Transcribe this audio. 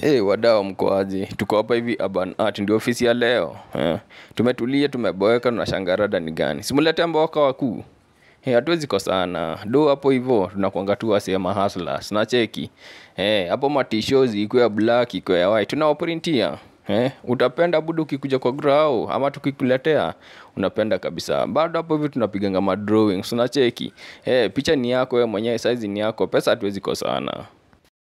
Hey, eh, wadao mkoaji, Tuko hapa hivi Urban Art ndio ofisi ya leo. Yeah. Tumetulia, tumeboeka, na rada ni gani. Simulete mboka wakuu. Eh, hatuwezi kosana. Do hapo hivyo tunakuanga tu asema hustlers. Na cheki. Eh, hapo matishows iko ya black, iko ya white. printia. Eh, utapenda budu ukikuja kwa grau ama tukikuletea unapenda kabisa. Bado hapo hivi tunapiganga ma drawings, unacheki. Eh, picha ni yako wewe mwenyewe, size ni yako, pesa hatuwezi kosana.